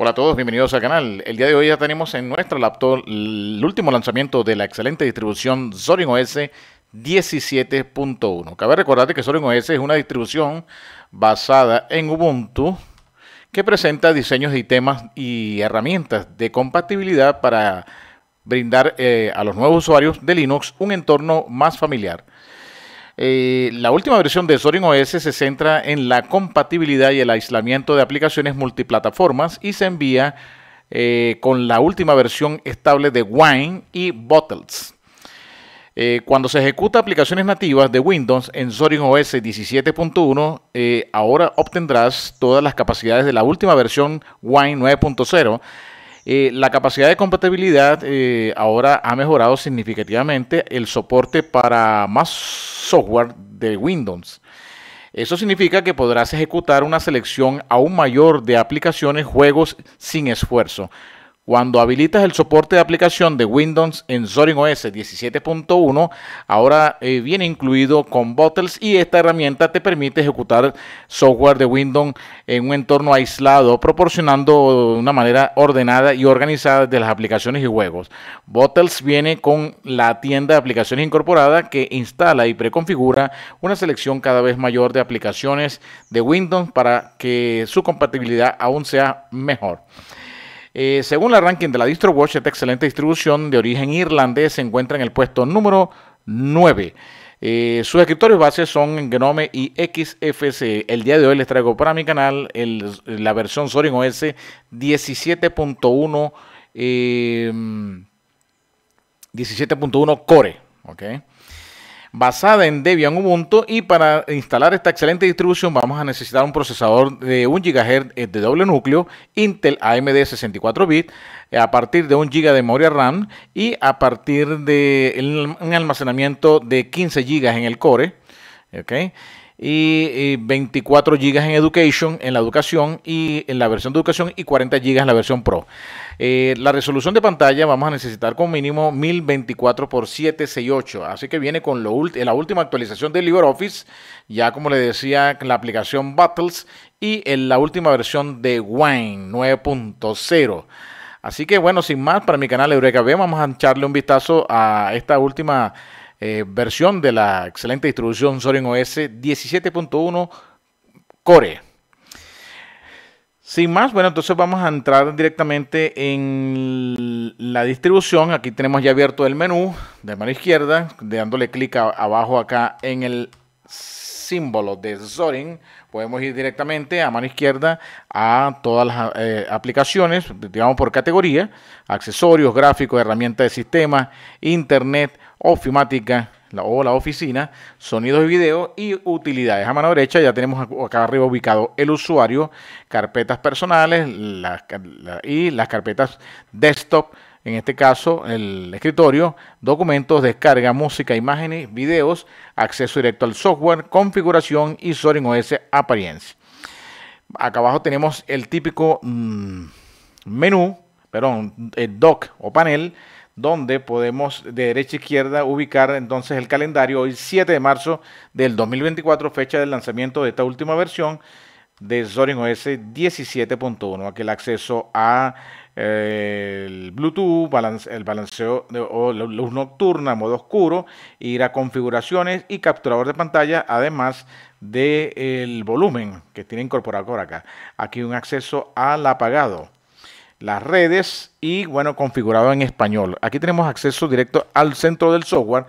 Hola a todos, bienvenidos al canal. El día de hoy ya tenemos en nuestra laptop el último lanzamiento de la excelente distribución Zorin OS 17.1. Cabe recordar que Zorin OS es una distribución basada en Ubuntu que presenta diseños y temas y herramientas de compatibilidad para brindar eh, a los nuevos usuarios de Linux un entorno más familiar. Eh, la última versión de Zorin OS se centra en la compatibilidad y el aislamiento de aplicaciones multiplataformas y se envía eh, con la última versión estable de Wine y Bottles. Eh, cuando se ejecuta aplicaciones nativas de Windows en Zorin OS 17.1, ahora obtendrás todas las capacidades de la última versión Wine 9.0 eh, la capacidad de compatibilidad eh, ahora ha mejorado significativamente el soporte para más software de Windows. Eso significa que podrás ejecutar una selección aún mayor de aplicaciones, juegos sin esfuerzo, cuando habilitas el soporte de aplicación de Windows en Zorin OS 17.1, ahora eh, viene incluido con Bottles y esta herramienta te permite ejecutar software de Windows en un entorno aislado, proporcionando una manera ordenada y organizada de las aplicaciones y juegos. Bottles viene con la tienda de aplicaciones incorporada que instala y preconfigura una selección cada vez mayor de aplicaciones de Windows para que su compatibilidad aún sea mejor. Eh, según la ranking de la DistroWatch, esta excelente distribución de origen irlandés se encuentra en el puesto número 9. Eh, sus escritorios bases son Gnome y XFC. El día de hoy les traigo para mi canal la versión Sorin OS 17.1 17.1 Core. ¿okay? basada en Debian Ubuntu y para instalar esta excelente distribución vamos a necesitar un procesador de 1 GHz eh, de doble núcleo Intel AMD 64 bit eh, a partir de 1 GB de memoria RAM y a partir de un almacenamiento de 15 GB en el core y, 24 GB en Education, en la educación y en la versión de educación y 40 GB en la versión Pro. Eh, la resolución de pantalla vamos a necesitar con mínimo 1024 x 768, así que viene con la última actualización de LibreOffice, ya como le decía, la aplicación Battles y en la última versión de Wine 9.0. Así que bueno, sin más, para mi canal Eureka B, vamos a echarle un vistazo a esta última eh, versión de la excelente distribución Zorin OS 17.1 Core. Sin más, bueno, entonces vamos a entrar directamente en la distribución. Aquí tenemos ya abierto el menú de mano izquierda, dándole clic abajo acá en el símbolo de Zorin podemos ir directamente a mano izquierda a todas las eh, aplicaciones, digamos por categoría, accesorios, gráficos, herramientas de sistema, internet, ofimática, o la oficina, sonidos y video y utilidades. A mano derecha ya tenemos acá arriba ubicado el usuario, carpetas personales y las carpetas desktop en este caso el escritorio, documentos, descarga, música, imágenes, videos, acceso directo al software, configuración y Zorin OS apariencia. Acá abajo tenemos el típico mm, menú, perdón, doc dock o panel, donde podemos de derecha a izquierda ubicar entonces el calendario hoy 7 de marzo del 2024, fecha del lanzamiento de esta última versión de Zorin OS 17.1, aquel acceso a el Bluetooth, el balanceo de, luz nocturna, modo oscuro, ir a configuraciones y capturador de pantalla, además del volumen que tiene incorporado por acá. Aquí un acceso al apagado las redes y bueno configurado en español. Aquí tenemos acceso directo al centro del software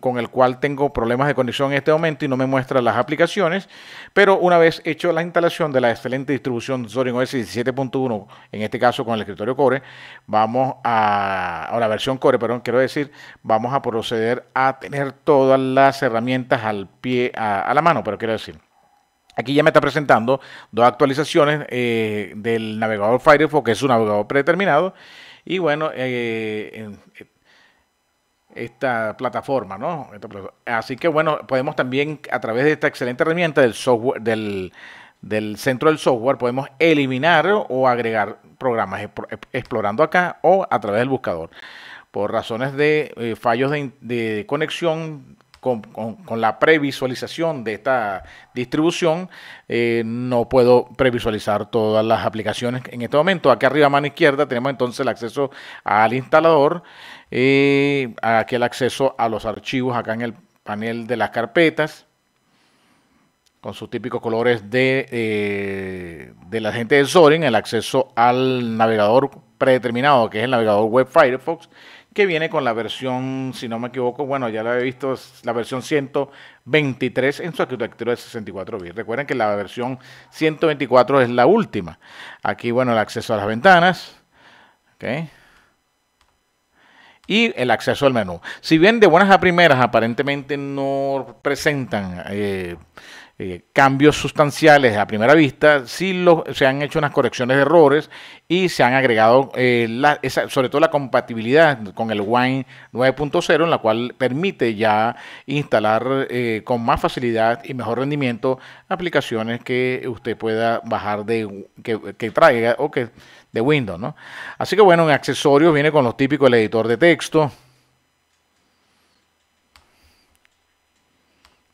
con el cual tengo problemas de conexión en este momento y no me muestra las aplicaciones. Pero una vez hecho la instalación de la excelente distribución Zorin OS 17.1, en este caso con el escritorio Core, vamos a, o la versión Core, perdón, quiero decir, vamos a proceder a tener todas las herramientas al pie, a, la mano, pero quiero decir. Aquí ya me está presentando dos actualizaciones eh, del navegador Firefox, que es un navegador predeterminado. Y bueno, eh, eh, esta plataforma, ¿no? Así que bueno, podemos también a través de esta excelente herramienta del software del, centro del software podemos eliminar o agregar programas explorando acá o a través del buscador. Por razones de eh, fallos de conexión con, la previsualización de esta distribución, eh, no puedo previsualizar todas las aplicaciones en este momento. Aquí arriba, a mano izquierda, tenemos entonces el acceso al instalador, eh, aquí el acceso a los archivos acá en el panel de las carpetas con sus típicos colores de, eh, de la gente de Zorin, el acceso al navegador predeterminado, que es el navegador web Firefox, que viene con la versión, si no me equivoco, bueno, ya la he visto, la versión 123 en su arquitectura de 64 bits. Recuerden que la versión 124 es la última. Aquí, bueno, el acceso a las ventanas. Okay y el acceso al menú. Si bien de buenas a primeras aparentemente no presentan eh, eh, cambios sustanciales a primera vista, si se han hecho unas correcciones de errores y se han agregado eh, sobre todo la compatibilidad con el Wine 9.0, en la cual permite ya instalar eh, con más facilidad y mejor rendimiento aplicaciones que usted pueda bajar de que, traiga o que de Windows, Así que bueno, en accesorios viene con los típicos el editor de texto,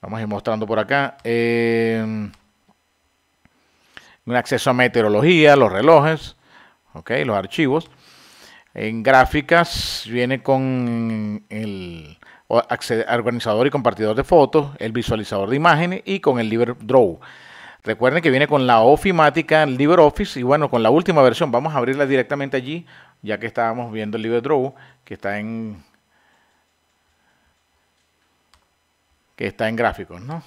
Vamos a ir mostrando por acá. Eh, un acceso a meteorología, los relojes, okay, los archivos. En gráficas viene con el organizador y compartidor de fotos, el visualizador de imágenes y con el LibreDraw. Recuerden que viene con la ofimática LibreOffice y bueno, con la última versión. Vamos a abrirla directamente allí, ya que estábamos viendo el LibreDraw, que está en que está en gráficos, ¿no?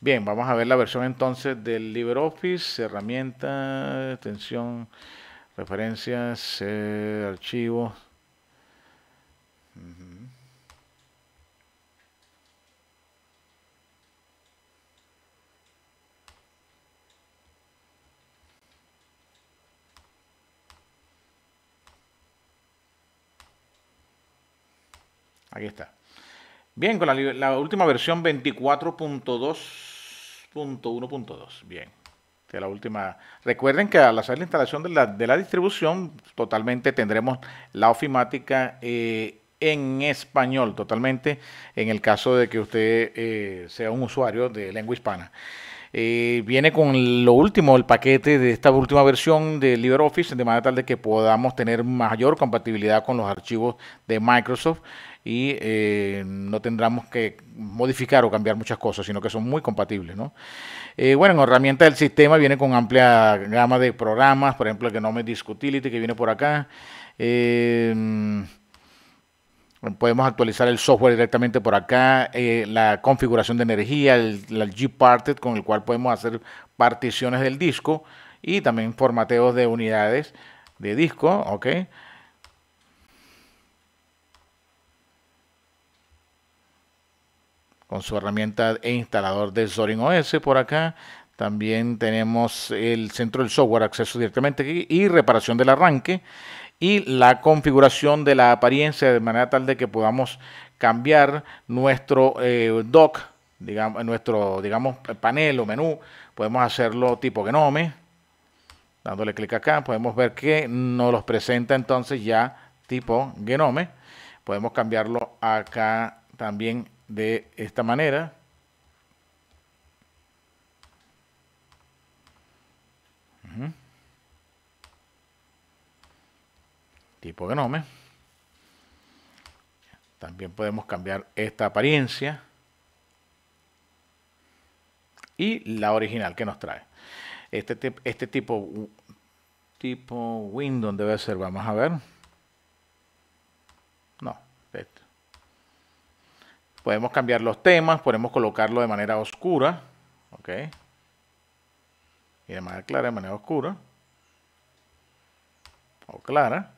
Bien, vamos a ver la versión entonces del LibreOffice, herramienta, extensión, referencias, archivo. Eh, archivos. Aquí está. Bien, con la, última versión 24.2.1.2. Bien, la última. Recuerden que al hacer la instalación de la, de la distribución, totalmente tendremos la ofimática eh, en español, totalmente, en el caso de que usted eh, sea un usuario de lengua hispana. Eh, viene con lo último, el paquete de esta última versión de LibreOffice, de manera tal de que podamos tener mayor compatibilidad con los archivos de Microsoft y eh, no tendremos que modificar o cambiar muchas cosas, sino que son muy compatibles. Eh, bueno, en herramienta del sistema viene con amplia gama de programas, por ejemplo, el que no Genome Utility que viene por acá. Eh, podemos actualizar el software directamente por acá, la configuración de energía, el, Gparted, G-Parted con el cual podemos hacer particiones del disco y también formateos de unidades de disco, ¿ok? con su herramienta e instalador de Zorin OS por acá. También tenemos el centro del software, acceso directamente y reparación del arranque y la configuración de la apariencia de manera tal de que podamos cambiar nuestro doc, eh, dock, digamos, nuestro digamos, panel o menú. Podemos hacerlo tipo gnome Dándole clic acá podemos ver que nos los presenta entonces ya tipo gnome Podemos cambiarlo acá también de esta manera. Tipo de nombre. También podemos cambiar esta apariencia. Y la original que nos trae. Este, este tipo, tipo Windows debe ser, vamos a ver. No, este. Podemos cambiar los temas, podemos colocarlo de manera oscura, ¿ok? Y de manera clara, de manera oscura. O clara.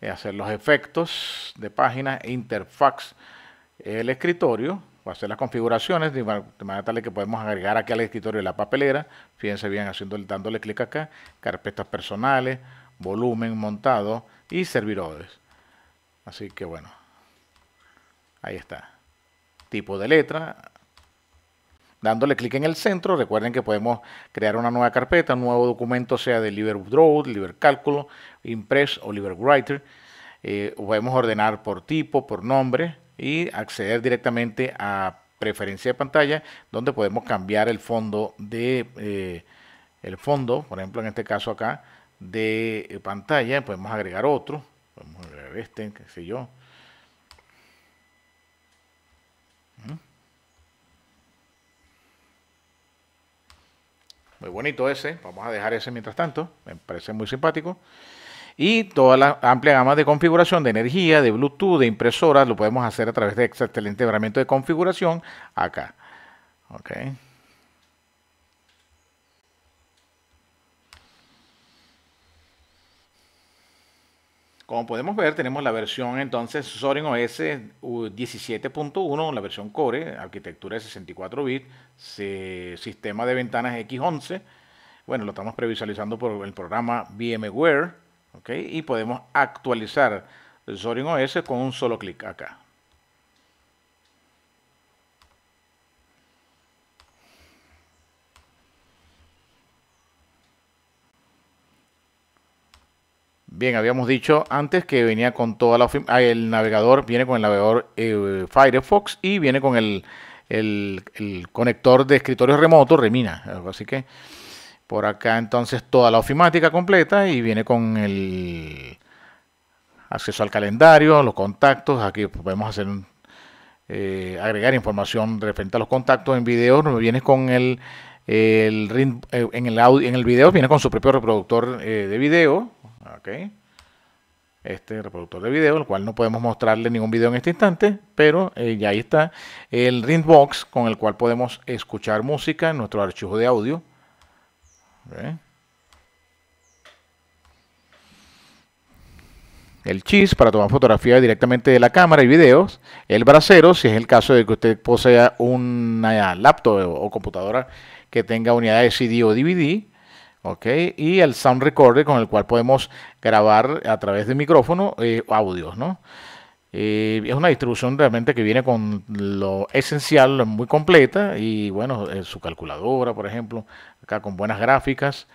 Y hacer los efectos de página, interfax, el escritorio. O hacer las configuraciones de manera tal que podemos agregar aquí al escritorio la papelera. Fíjense bien, haciendo, dándole clic acá. Carpetas personales, volumen montado y servidores. Así que bueno, Ahí está. Tipo de letra. Dándole clic en el centro, recuerden que podemos crear una nueva carpeta, un nuevo documento, sea de LibreDraw, LibreCálculo, Impress o LibreWriter. Eh, podemos ordenar por tipo, por nombre y acceder directamente a preferencia de pantalla, donde podemos cambiar el fondo de eh, el fondo, por ejemplo, en este caso acá de pantalla, podemos agregar otro, podemos agregar este, qué sé yo, Muy bonito ese. Vamos a dejar ese mientras tanto. Me parece muy simpático. Y toda la amplia gama de configuración de energía, de Bluetooth, de impresoras, lo podemos hacer a través de este excelente herramienta de configuración acá. ¿ok? Como podemos ver, tenemos la versión entonces Sorin OS 17.1, la versión Core, arquitectura de 64 bits, sistema de ventanas X11. Bueno, lo estamos previsualizando por el programa VMware, ¿ok? Y podemos actualizar Sorin OS con un solo clic acá. Bien, habíamos dicho antes que venía con toda la el navegador, viene con el navegador eh, Firefox y viene con el, el, conector de escritorio remoto, Remina. Así que por acá entonces toda la ofimática completa y viene con el acceso al calendario, los contactos. Aquí podemos hacer eh, agregar información referente a los contactos en videos. Viene con el, el eh, en el audio, en el video viene con su propio reproductor eh, de video, este reproductor de video, el cual no podemos mostrarle ningún video en este instante, pero eh, ya ahí está el Ringbox con el cual podemos escuchar música en nuestro archivo de audio. el chis para tomar fotografías directamente de la cámara y videos, el brasero si es el caso de que usted posea una laptop o computadora que tenga unidad de CD o DVD, y el sound recorder con el cual podemos grabar a través de micrófono eh, audios, ¿no? Eh, es una distribución realmente que viene con lo esencial, muy completa y bueno, eh, su calculadora, por ejemplo, acá con buenas gráficas.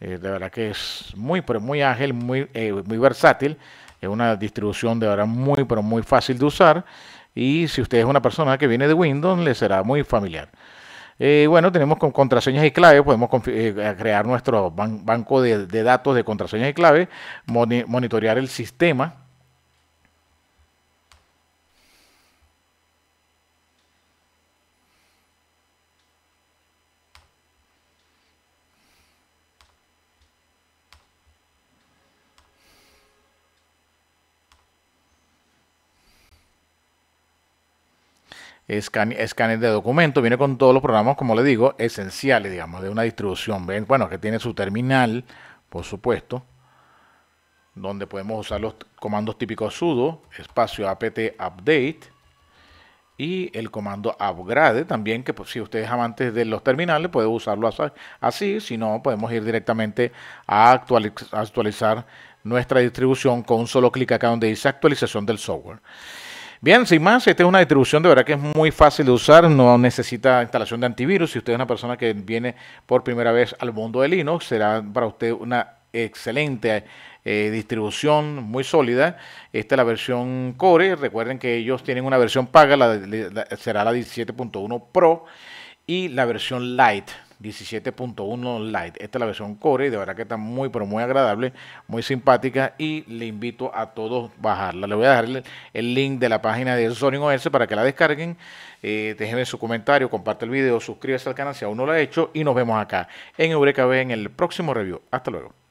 de verdad que es muy, pero muy ágil, muy, muy versátil. Es una distribución de verdad muy, pero muy fácil de usar. Y si usted es una persona que viene de Windows, le será muy familiar. Eh, bueno, tenemos con contraseñas y claves, podemos eh, crear nuestro banco de, datos de contraseñas y claves, monitorear el sistema escáner de documento viene con todos los programas, como le digo, esenciales, digamos, de una distribución. Bueno, que tiene su terminal, por supuesto, donde podemos usar los comandos típicos sudo, espacio apt update y el comando upgrade también, que pues, si ustedes amantes de los terminales, pueden usarlo así, si no, podemos ir directamente a actualizar nuestra distribución con un solo clic acá donde dice actualización del software. Bien, sin más, esta es una distribución de verdad que es muy fácil de usar, no necesita instalación de antivirus. Si usted es una persona que viene por primera vez al mundo de Linux, será para usted una excelente eh, distribución, muy sólida. Esta es la versión Core, recuerden que ellos tienen una versión paga, será la 17.1 Pro y la versión Lite 17.1 Lite. Esta es la versión core y de verdad que está muy, pero muy agradable, muy simpática y le invito a todos a bajarla. Le voy a dejar el link de la página de Sony OS para que la descarguen. Eh, déjenme su comentario, comparte el video, suscríbase al canal si aún no lo ha hecho y nos vemos acá en Eureka B en el próximo review. Hasta luego.